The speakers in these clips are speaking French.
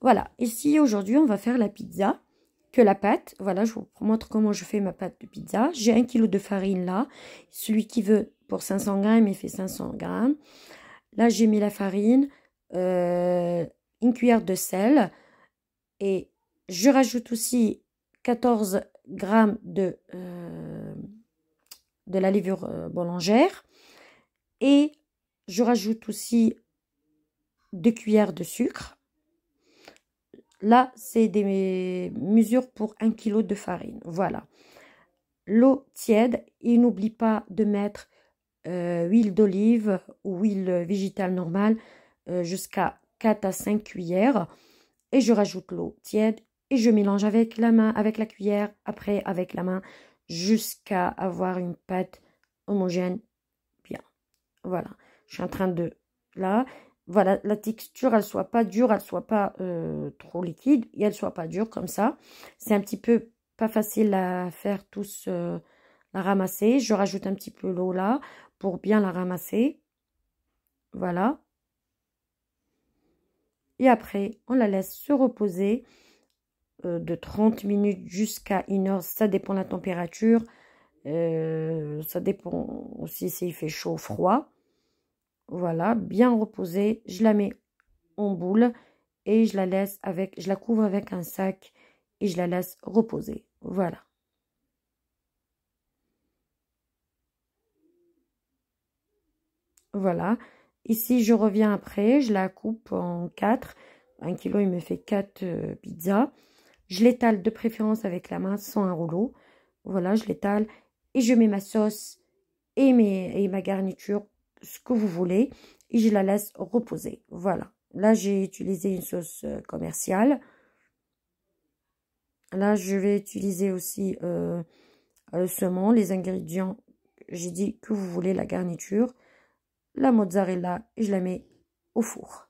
Voilà, ici aujourd'hui on va faire la pizza, que la pâte. Voilà, je vous montre comment je fais ma pâte de pizza. J'ai un kilo de farine là. Celui qui veut pour 500 grammes, il fait 500 grammes. Là, j'ai mis la farine, euh, une cuillère de sel et je rajoute aussi 14 grammes de, euh, de la levure euh, boulangère et je rajoute aussi 2 cuillères de sucre. Là, c'est des mesures pour 1 kg de farine. Voilà. L'eau tiède et n'oublie pas de mettre euh, huile d'olive ou huile végétale normale euh, jusqu'à 4 à 5 cuillères. Et je rajoute l'eau tiède et je mélange avec la main, avec la cuillère, après avec la main jusqu'à avoir une pâte homogène bien. Voilà. Je suis en train de là voilà, la texture, elle soit pas dure, elle soit pas euh, trop liquide et elle soit pas dure comme ça. C'est un petit peu pas facile à faire tous, la euh, ramasser. Je rajoute un petit peu l'eau là pour bien la ramasser. Voilà. Et après, on la laisse se reposer euh, de 30 minutes jusqu'à une heure. Ça dépend de la température. ça dépend aussi s'il fait chaud ou froid. Voilà, bien reposée. Je la mets en boule et je la laisse avec, je la couvre avec un sac et je la laisse reposer. Voilà. Voilà. Ici, je reviens après, je la coupe en quatre. Un kilo, il me fait quatre euh, pizzas. Je l'étale de préférence avec la main, sans un rouleau. Voilà, je l'étale et je mets ma sauce et, mes, et ma garniture ce que vous voulez et je la laisse reposer. Voilà. Là, j'ai utilisé une sauce euh, commerciale. Là, je vais utiliser aussi euh, le saumon, les ingrédients, j'ai dit que vous voulez la garniture, la mozzarella, et je la mets au four.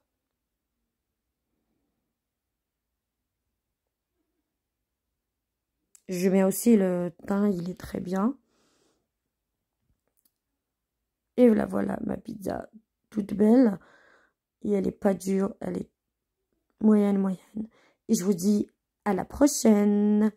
Je mets aussi le thym, il est très bien. Et voilà, ma pizza toute belle. Et elle est pas dure, elle est moyenne, moyenne. Et je vous dis à la prochaine.